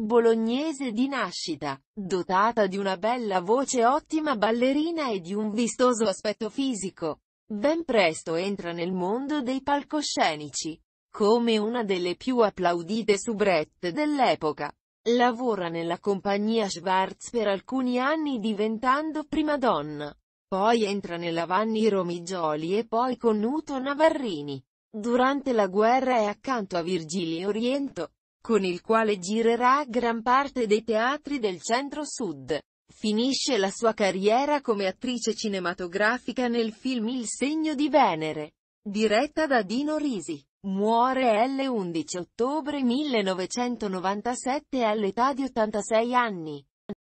Bolognese di nascita, dotata di una bella voce ottima ballerina e di un vistoso aspetto fisico, ben presto entra nel mondo dei palcoscenici. Come una delle più applaudite soubrette dell'epoca, lavora nella compagnia Schwartz per alcuni anni diventando prima donna. Poi entra nella Vanni Romigioli e poi con Nuto Navarrini. Durante la guerra è accanto a Virgilio Oriento, con il quale girerà gran parte dei teatri del centro-sud. Finisce la sua carriera come attrice cinematografica nel film Il segno di Venere, diretta da Dino Risi. Muore l11 ottobre 1997 all'età di 86 anni.